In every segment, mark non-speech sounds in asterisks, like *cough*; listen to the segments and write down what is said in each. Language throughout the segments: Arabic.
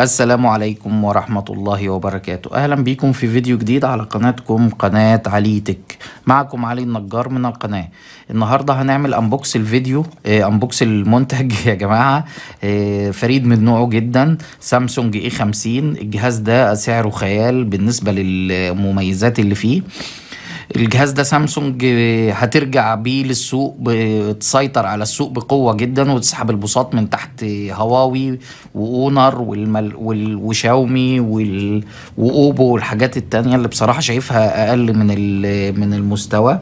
السلام عليكم ورحمة الله وبركاته أهلا بكم في فيديو جديد على قناتكم قناة علي تك معكم علي النجار من القناة النهاردة هنعمل أنبوكس الفيديو أنبوكس آه، المنتج *laughs* يا جماعة آه، فريد من نوعه جدا سامسونج اي 50 الجهاز ده سعره خيال بالنسبة للمميزات اللي فيه الجهاز ده سامسونج هترجع بيه للسوق تسيطر على السوق بقوه جدا وتسحب البساط من تحت هواوي واونر والمل وال... وشاومي وال... واوبو والحاجات التانية اللي بصراحه شايفها اقل من ال... من المستوى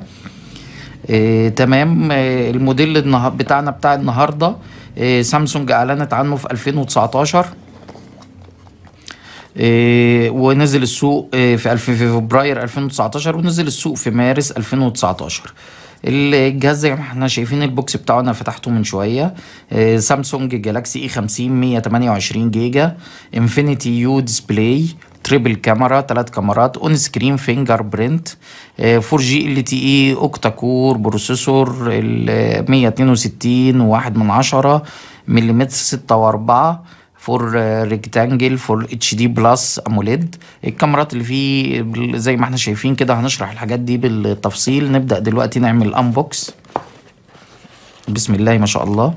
آه، تمام آه، الموديل بتاعنا بتاع النهارده آه، سامسونج اعلنت عنه في 2019 آه، ونزل السوق آه، في فبراير 2019 ونزل السوق في مارس 2019 الجهاز زي ما احنا شايفين البوكس بتاعه انا فتحته من شويه آه، سامسونج جالاكسي اي 50 128 جيجا انفينيتي يو ديسبلاي تريبل كاميرا ثلاث كاميرات اون سكرين فينجر برنت 4 جي ال تي اي اوكتا كور بروسيسور 162 واحد من عشرة مليمتر ستة وأربعة فور ريكتانجل فور اتش دي بلس اموليد الكاميرات اللي فيه زي ما احنا شايفين كده هنشرح الحاجات دي بالتفصيل نبدا دلوقتي نعمل انبوكس بسم الله ما شاء الله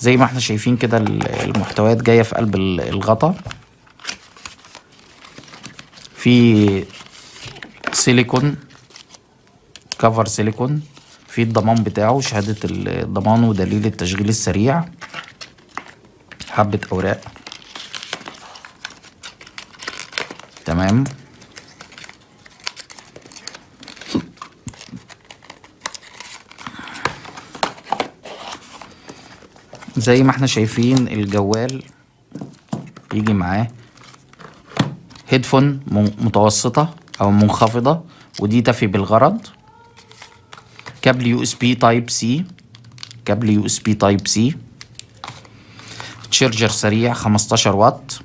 زي ما احنا شايفين كده المحتويات جايه في قلب الغطا في سيليكون كفر سيليكون في الضمان بتاعه شهاده الضمان ودليل التشغيل السريع حبة أوراق تمام زي ما احنا شايفين الجوال يجي معاه هيدفون متوسطة أو منخفضة ودي تفي بالغرض كابل يو اس بي تايب سي كابل يو اس بي تايب سي تشيرجر سريع 15 واط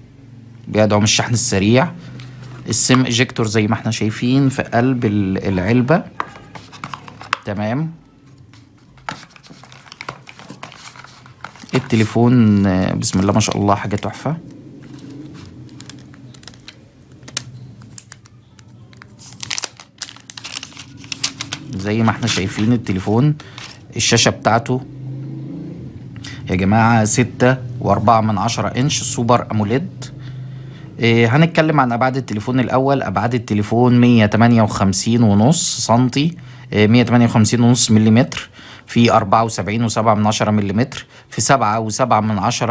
بيدعم الشحن السريع السم ايجكتور زي ما احنا شايفين في قلب العلبة تمام التليفون بسم الله ما شاء الله حاجة تحفة زي ما احنا شايفين التليفون الشاشة بتاعته يا جماعة ستة وأربعة من عشرة إنش سوبر أموليد إيه، هنتكلم عن أبعاد التليفون الأول أبعاد التليفون مية تمانية وخمسين ونص سنتي إيه، مية تمانية وخمسين ونص مليمتر في 74.7 ملم في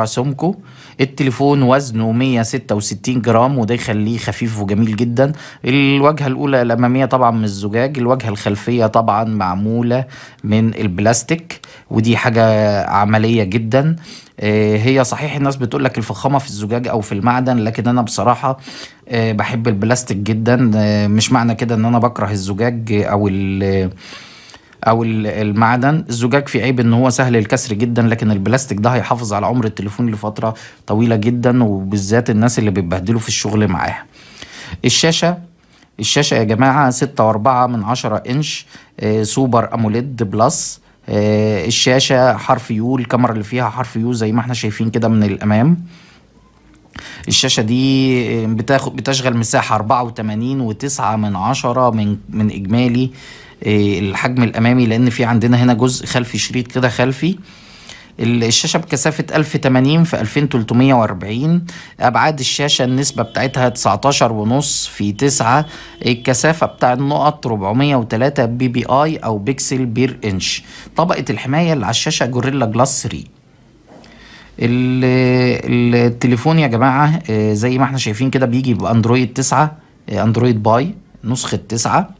7.7 سمكه التليفون وزنه 166 جرام وده يخليه خفيف وجميل جدا الواجهة الأولى الأمامية طبعا من الزجاج الواجهة الخلفية طبعا معمولة من البلاستيك ودي حاجة عملية جدا آه، هي صحيح الناس بتقول لك الفخامه في الزجاج او في المعدن لكن انا بصراحه آه، بحب البلاستيك جدا آه، مش معنى كده ان انا بكره الزجاج او او المعدن الزجاج في عيب ان هو سهل الكسر جدا لكن البلاستيك ده هيحافظ على عمر التليفون لفتره طويله جدا وبالذات الناس اللي بيتبهدلوا في الشغل معاها الشاشه الشاشه يا جماعه 6.4 من 10 انش آه، سوبر اموليد بلس آه، الشاشه حرف يو الكاميرا اللي فيها حرف يو زي ما احنا شايفين كده من الامام الشاشة دي آه، بتاخد بتشغل مساحة 84.9 من عشرة من من إجمالي آه، الحجم الامامي لان في عندنا هنا جزء خلفي شريط كده خلفي الشاشة بكثافة 1080 في 2340 أبعاد الشاشة النسبة بتاعتها 19 ونص في 9 الكثافة بتاع النقط 403 بي بي آي أو بيكسل بير إنش طبقة الحماية اللي على الشاشة جوريلا جلاس 3 التليفون يا جماعة آه، زي ما احنا شايفين كده بيجي بأندرويد 9 آه، أندرويد باي نسخة 9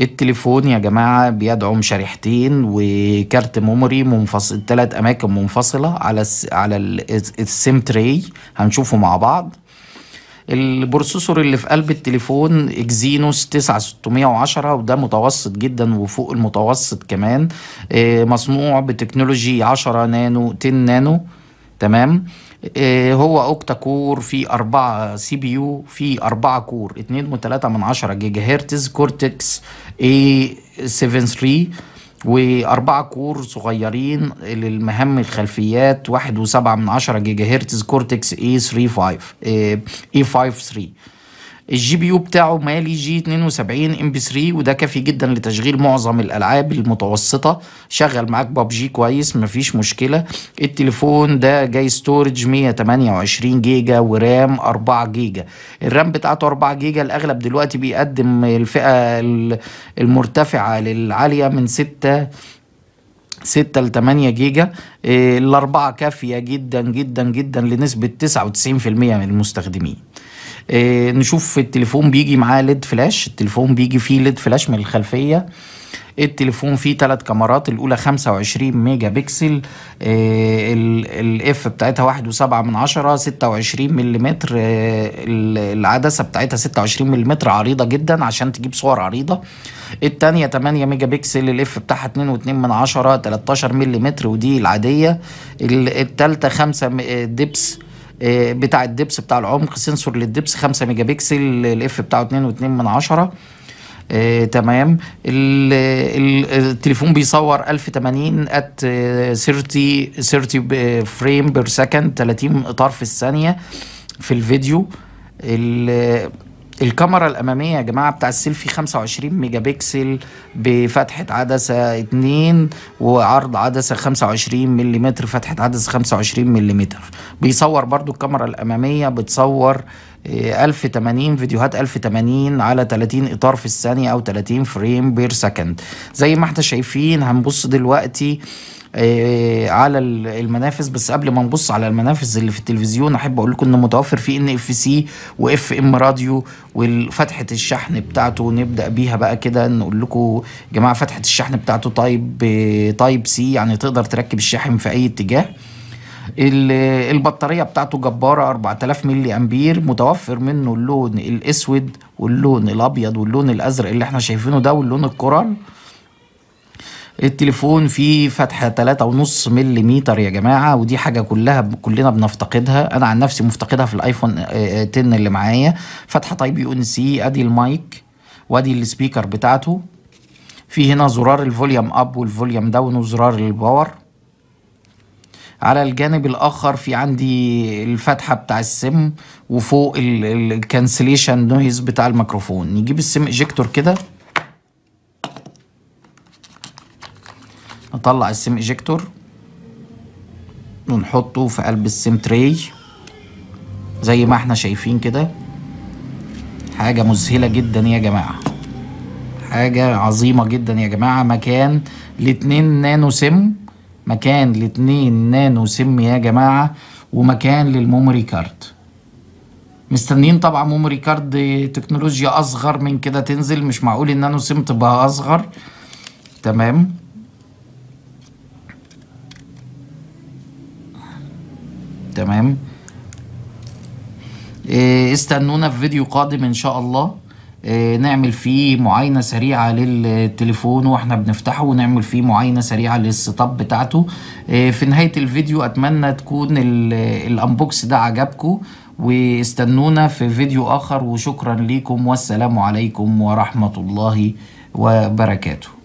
التليفون يا جماعة بيدعم شريحتين وكارت ميموري منفصل تلات أماكن منفصلة على الس... على السيم تري هنشوفه مع بعض البروسيسور اللي في قلب التليفون اكزينوس 9610 وده متوسط جدا وفوق المتوسط كمان آه، مصنوع بتكنولوجي 10 نانو 10 نانو تمام آه، هو اوكتا كور في أربعة سي بي يو في أربعة كور 2.3 من عشرة جيجا هرتز كورتكس اي 7 3 وأربعة كور صغيرين للمهام الخلفيات واحد وسبعة من عشرة جيجا هرتز كورتكس A35 آه، A53 الجي بي يو بتاعه مالي جي 72 ام بي 3 وده كافي جدا لتشغيل معظم الالعاب المتوسطه شغل معاك ببجي كويس مفيش مشكله التليفون ده جاي ستورج 128 جيجا ورام 4 جيجا الرام بتاعته 4 جيجا الاغلب دلوقتي بيقدم الفئه المرتفعه للعاليه من 6 6 ل 8 جيجا الأربعة كافية جدا جدا جدا لنسبة 99% من المستخدمين آه، نشوف التليفون بيجي معاه ليد فلاش التليفون بيجي فيه ليد فلاش من الخلفيه التليفون فيه ثلاث كاميرات الاولى 25 ميجا بكسل آه، الاف بتاعتها 1.7 26 ملم العدسه بتاعتها 26 ملم عريضه جدا عشان تجيب صور عريضه الثانيه 8 ميجا بكسل الاف بتاعها 2.2 13 ملم ودي العاديه الثالثه 5 آه، دبس آه، بتاع الدبس بتاع العمق سنسور للدبس 5 ميجا بكسل الاف بتاعه 2.2 من عشرة آه، تمام التليفون بيصور 1080 ات 30 30 فريم بير سكند 30 اطار في الثانيه في الفيديو الكاميرا الاماميه يا جماعه بتاع السيلفي 25 ميجا بكسل بفتحه عدسه 2 وعرض عدسه 25 ملم فتحه عدسه 25 ملم بيصور برضو الكاميرا الاماميه بتصور 1080 آه، فيديوهات 1080 على 30 اطار في الثانيه او 30 فريم بير سكند زي ما احنا شايفين هنبص دلوقتي آه، على المنافس بس قبل ما نبص على المنافس اللي في التلفزيون احب اقول لكم ان متوفر في ان اف سي واف ام راديو وفتحه الشحن بتاعته نبدا بيها بقى كده نقول لكم يا جماعه فتحه الشحن بتاعته تايب تايب آه، سي يعني تقدر تركب الشاحن في اي اتجاه البطاريه بتاعته جباره 4000 ملي امبير متوفر منه اللون الاسود واللون الابيض واللون الازرق اللي احنا شايفينه ده واللون الكورال التليفون فيه فتحه 3.5 ملم يا جماعه ودي حاجه كلها كلنا بنفتقدها انا عن نفسي مفتقدها في الايفون 10 آه، آه، اللي معايا فتحه طيب يو ان سي ادي المايك وادي السبيكر بتاعته في هنا زرار الفوليوم اب والفوليوم داون وزرار الباور على الجانب الاخر في عندي الفتحه بتاع السم وفوق الكانسليشن نويز بتاع الميكروفون نجيب السم ايجكتور كده نطلع السيم ايجكتور ونحطه في قلب السيم تري زي ما احنا شايفين كده حاجة مذهلة جدا يا جماعة حاجة عظيمة جدا يا جماعة مكان لاتنين نانو سم مكان لاتنين نانو سم يا جماعة ومكان للميموري كارد مستنيين طبعا ميموري كارد تكنولوجيا اصغر من كده تنزل مش معقول النانو سم تبقى اصغر تمام تمام آه، استنونا في فيديو قادم ان شاء الله آه، نعمل فيه معاينة سريعة للتليفون واحنا بنفتحه ونعمل فيه معاينة سريعة للستاب بتاعته آه، في نهاية الفيديو اتمنى تكون الانبوكس ده عجبكم واستنونا في فيديو اخر وشكرا لكم والسلام عليكم ورحمة الله وبركاته